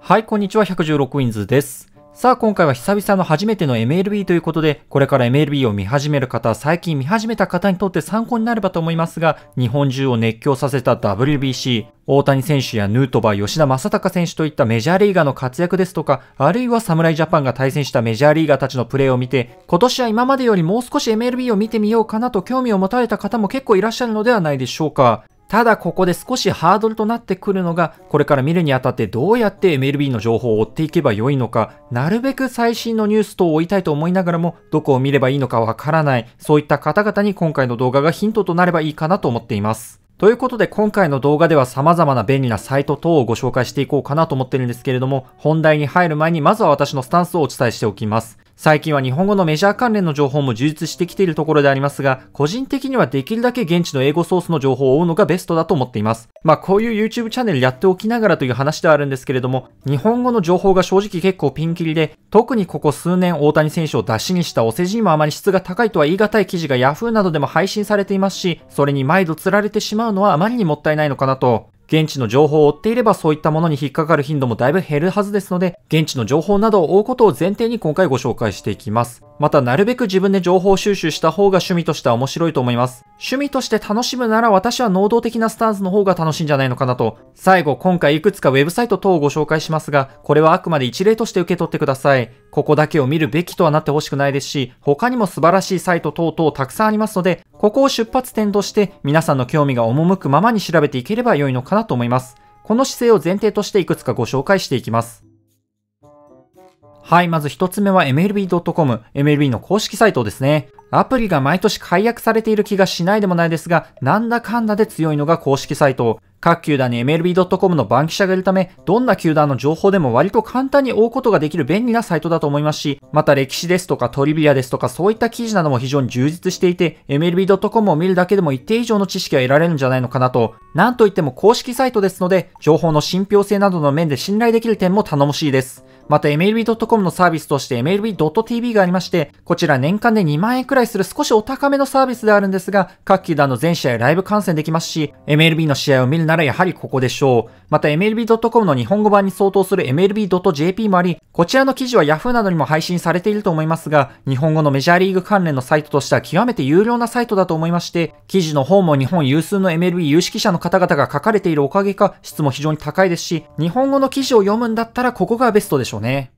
はい、こんにちは、116ウィンズです。さあ、今回は久々の初めての MLB ということで、これから MLB を見始める方、最近見始めた方にとって参考になればと思いますが、日本中を熱狂させた WBC、大谷選手やヌートバー、吉田正尚選手といったメジャーリーガーの活躍ですとか、あるいは侍ジャパンが対戦したメジャーリーガーたちのプレーを見て、今年は今までよりもう少し MLB を見てみようかなと興味を持たれた方も結構いらっしゃるのではないでしょうか。ただここで少しハードルとなってくるのが、これから見るにあたってどうやって MLB の情報を追っていけばよいのか、なるべく最新のニュース等を追いたいと思いながらも、どこを見ればいいのかわからない、そういった方々に今回の動画がヒントとなればいいかなと思っています。ということで今回の動画では様々な便利なサイト等をご紹介していこうかなと思ってるんですけれども、本題に入る前にまずは私のスタンスをお伝えしておきます。最近は日本語のメジャー関連の情報も充実してきているところでありますが、個人的にはできるだけ現地の英語ソースの情報を追うのがベストだと思っています。まあこういう YouTube チャンネルやっておきながらという話ではあるんですけれども、日本語の情報が正直結構ピンキリで、特にここ数年大谷選手を出しにしたお世辞にもあまり質が高いとは言い難い記事が Yahoo などでも配信されていますし、それに毎度釣られてしまうのはあまりにもったいないのかなと。現地の情報を追っていればそういったものに引っかかる頻度もだいぶ減るはずですので、現地の情報などを追うことを前提に今回ご紹介していきます。また、なるべく自分で情報収集した方が趣味としては面白いと思います。趣味として楽しむなら私は能動的なスタンスの方が楽しいんじゃないのかなと。最後、今回いくつかウェブサイト等をご紹介しますが、これはあくまで一例として受け取ってください。ここだけを見るべきとはなってほしくないですし、他にも素晴らしいサイト等々たくさんありますので、ここを出発点として皆さんの興味が赴くままに調べていければ良いのかななと思います。この姿勢を前提としていくつかご紹介していきます。はい、まず一つ目は MLB.com、MLB の公式サイトですね。アプリが毎年解約されている気がしないでもないですが、なんだかんだで強いのが公式サイト。各球団に MLB.com の番記者がいるため、どんな球団の情報でも割と簡単に追うことができる便利なサイトだと思いますし、また歴史ですとかトリビアですとかそういった記事なども非常に充実していて、MLB.com を見るだけでも一定以上の知識は得られるんじゃないのかなと、なんといっても公式サイトですので、情報の信憑性などの面で信頼できる点も頼もしいです。また MLB.com のサービスとして MLB.tv がありまして、こちら年間で2万円くらいくらいする少しお高めのサービスであるんですが、各球団の全試合ライブ観戦できますし、MLB の試合を見るならやはりここでしょう。また MLB.com の日本語版に相当する MLB.jp もあり、こちらの記事は Yahoo などにも配信されていると思いますが、日本語のメジャーリーグ関連のサイトとしては極めて有料なサイトだと思いまして、記事の方も日本有数の MLB 有識者の方々が書かれているおかげか、質も非常に高いですし、日本語の記事を読むんだったらここがベストでしょうね。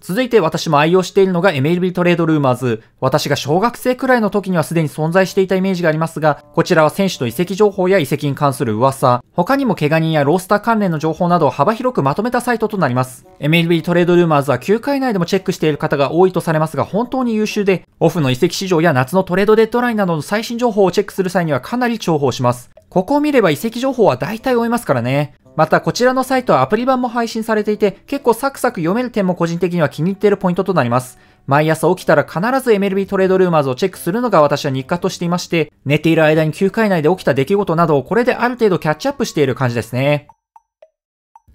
続いて私も愛用しているのが MLB トレードルーマーズ。私が小学生くらいの時にはすでに存在していたイメージがありますが、こちらは選手の遺跡情報や遺跡に関する噂、他にも怪我人やロースター関連の情報などを幅広くまとめたサイトとなります。MLB トレードルーマーズは球界内でもチェックしている方が多いとされますが、本当に優秀で、オフの遺跡市場や夏のトレードデッドラインなどの最新情報をチェックする際にはかなり重宝します。ここを見れば遺跡情報は大体追えますからね。またこちらのサイトはアプリ版も配信されていて結構サクサク読める点も個人的には気に入っているポイントとなります。毎朝起きたら必ず MLB トレードルーマーズをチェックするのが私は日課としていまして、寝ている間に9回内で起きた出来事などをこれである程度キャッチアップしている感じですね。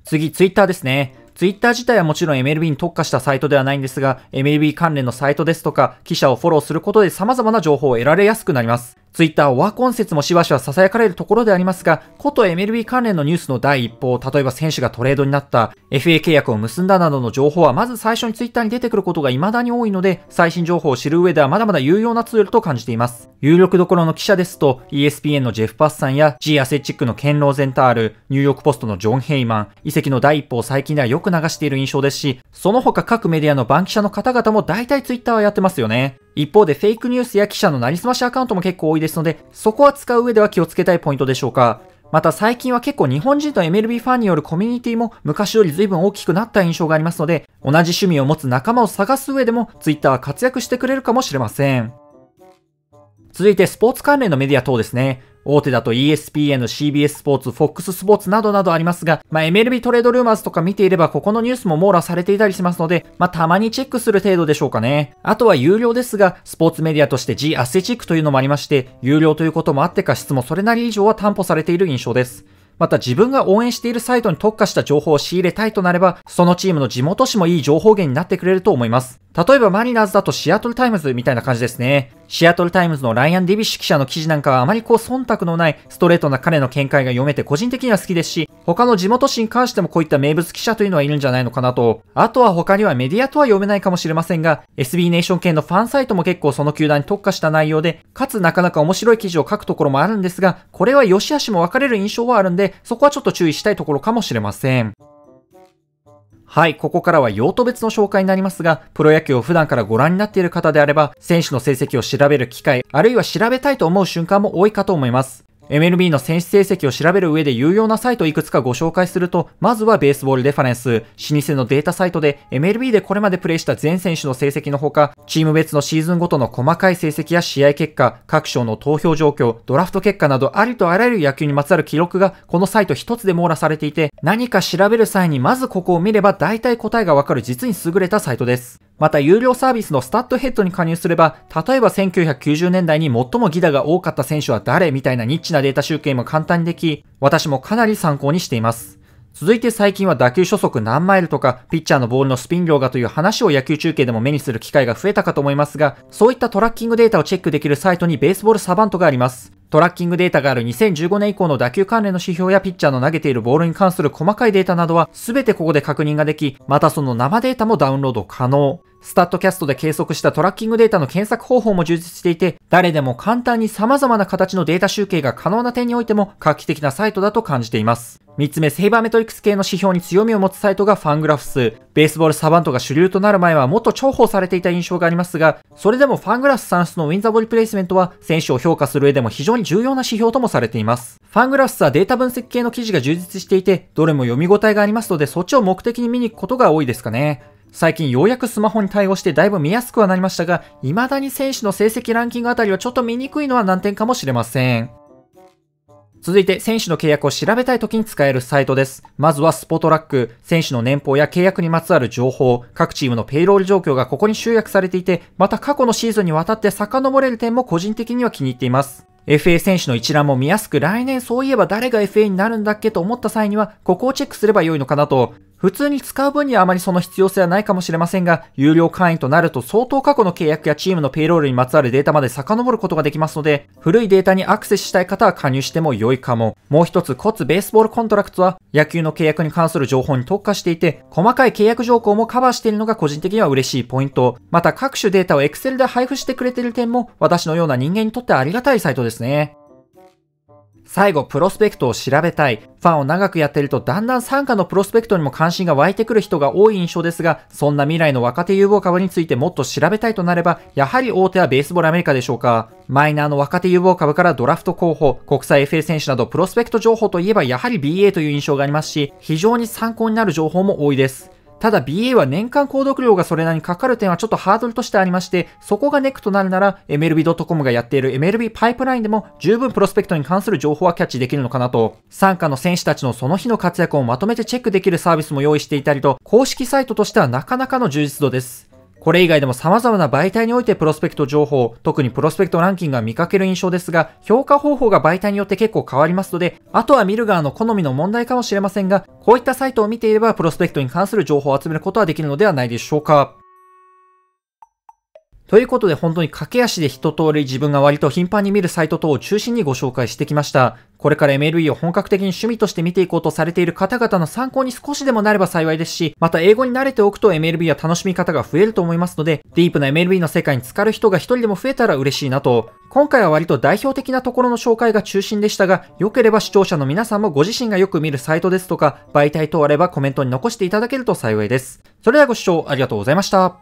次、Twitter ですね。Twitter 自体はもちろん MLB に特化したサイトではないんですが、MLB 関連のサイトですとか、記者をフォローすることで様々な情報を得られやすくなります。ツイッターオアコン説もしばしば囁かれるところでありますが、こと MLB 関連のニュースの第一報、例えば選手がトレードになった、FA 契約を結んだなどの情報はまず最初にツイッターに出てくることが未だに多いので、最新情報を知る上ではまだまだ有用なツールと感じています。有力どころの記者ですと、ESPN のジェフ・パスさんや G アセチックのケン・ローゼンタール、ニューヨークポストのジョン・ヘイマン、遺跡の第一報を最近ではよく流している印象ですし、その他各メディアの番記者の方々も大体ツイッターはやってますよね。一方でフェイクニュースや記者のなりすましアカウントも結構多いですので、そこは使う上では気をつけたいポイントでしょうか。また最近は結構日本人と MLB ファンによるコミュニティも昔より随分大きくなった印象がありますので、同じ趣味を持つ仲間を探す上でも Twitter は活躍してくれるかもしれません。続いてスポーツ関連のメディア等ですね。大手だと ESPN、CBS スポーツ、FOX スポーツなどなどありますが、まあ、MLB トレードルーマーズとか見ていればここのニュースも網羅されていたりしますので、まあ、たまにチェックする程度でしょうかね。あとは有料ですが、スポーツメディアとして G アセチックというのもありまして、有料ということもあってか質もそれなり以上は担保されている印象です。また自分が応援しているサイトに特化した情報を仕入れたいとなれば、そのチームの地元紙もいい情報源になってくれると思います。例えばマリナーズだとシアトルタイムズみたいな感じですね。シアトルタイムズのライアン・ディビッシュ記者の記事なんかはあまりこう忖度のないストレートな彼の見解が読めて個人的には好きですし、他の地元紙に関してもこういった名物記者というのはいるんじゃないのかなと。あとは他にはメディアとは読めないかもしれませんが、SB ネーション系のファンサイトも結構その球団に特化した内容で、かつなかなか面白い記事を書くところもあるんですが、これは良し悪しも分かれる印象はあるんで、そこはちょっと注意したいところかもしれません。はい、ここからは用途別の紹介になりますが、プロ野球を普段からご覧になっている方であれば、選手の成績を調べる機会、あるいは調べたいと思う瞬間も多いかと思います。MLB の選手成績を調べる上で有用なサイトをいくつかご紹介すると、まずはベースボールレファレンス。老舗のデータサイトで MLB でこれまでプレイした全選手の成績のほか、チーム別のシーズンごとの細かい成績や試合結果、各賞の投票状況、ドラフト結果などありとあらゆる野球にまつわる記録がこのサイト一つで網羅されていて、何か調べる際にまずここを見れば大体答えがわかる実に優れたサイトです。また有料サービスのスタッドヘッドに加入すれば、例えば1990年代に最もギダが多かった選手は誰みたいなニッチなデータ集計も簡単にでき、私もかなり参考にしています。続いて最近は打球初速何マイルとか、ピッチャーのボールのスピン量がという話を野球中継でも目にする機会が増えたかと思いますが、そういったトラッキングデータをチェックできるサイトにベースボールサバントがあります。トラッキングデータがある2015年以降の打球関連の指標やピッチャーの投げているボールに関する細かいデータなどは全てここで確認ができ、またその生データもダウンロード可能。スタッドキャストで計測したトラッキングデータの検索方法も充実していて、誰でも簡単に様々な形のデータ集計が可能な点においても画期的なサイトだと感じています。3つ目、セイバーメトリクス系の指標に強みを持つサイトがファングラフス。ベースボールサバントが主流となる前はもっと重宝されていた印象がありますが、それでもファングラフス算出のウィンザボリプレイスメントは選手を評価する上でも非常に重要な指標ともされています。ファングラフスはデータ分析系の記事が充実していて、どれも読み応えがありますので、そっちを目的に見に行くことが多いですかね。最近ようやくスマホに対応してだいぶ見やすくはなりましたが、未だに選手の成績ランキングあたりはちょっと見にくいのは難点かもしれません。続いて選手の契約を調べたい時に使えるサイトです。まずはスポトラック。選手の年俸や契約にまつわる情報、各チームのペイロール状況がここに集約されていて、また過去のシーズンにわたって遡れる点も個人的には気に入っています。FA 選手の一覧も見やすく、来年そういえば誰が FA になるんだっけと思った際には、ここをチェックすれば良いのかなと、普通に使う分にはあまりその必要性はないかもしれませんが、有料会員となると相当過去の契約やチームのペイロールにまつわるデータまで遡ることができますので、古いデータにアクセスしたい方は加入しても良いかも。もう一つ、コツベースボールコントラクトは野球の契約に関する情報に特化していて、細かい契約条項もカバーしているのが個人的には嬉しいポイント。また各種データを Excel で配布してくれている点も私のような人間にとってありがたいサイトですね。最後、プロスペクトを調べたい。ファンを長くやっていると、だんだん参加のプロスペクトにも関心が湧いてくる人が多い印象ですが、そんな未来の若手有望株についてもっと調べたいとなれば、やはり大手はベースボールアメリカでしょうか。マイナーの若手有望株からドラフト候補、国際 FA 選手などプロスペクト情報といえばやはり BA という印象がありますし、非常に参考になる情報も多いです。ただ BA は年間購読料がそれなりにかかる点はちょっとハードルとしてありまして、そこがネックとなるなら、MLB.com がやっている MLB パイプラインでも十分プロスペクトに関する情報はキャッチできるのかなと、参加の選手たちのその日の活躍をまとめてチェックできるサービスも用意していたりと、公式サイトとしてはなかなかの充実度です。これ以外でも様々な媒体においてプロスペクト情報、特にプロスペクトランキングが見かける印象ですが、評価方法が媒体によって結構変わりますので、あとは見る側の好みの問題かもしれませんが、こういったサイトを見ていればプロスペクトに関する情報を集めることはできるのではないでしょうか。ということで本当に駆け足で一通り自分が割と頻繁に見るサイト等を中心にご紹介してきました。これから MLE を本格的に趣味として見ていこうとされている方々の参考に少しでもなれば幸いですし、また英語に慣れておくと MLB は楽しみ方が増えると思いますので、ディープな MLB の世界に浸かる人が一人でも増えたら嬉しいなと。今回は割と代表的なところの紹介が中心でしたが、良ければ視聴者の皆さんもご自身がよく見るサイトですとか、媒体等あればコメントに残していただけると幸いです。それではご視聴ありがとうございました。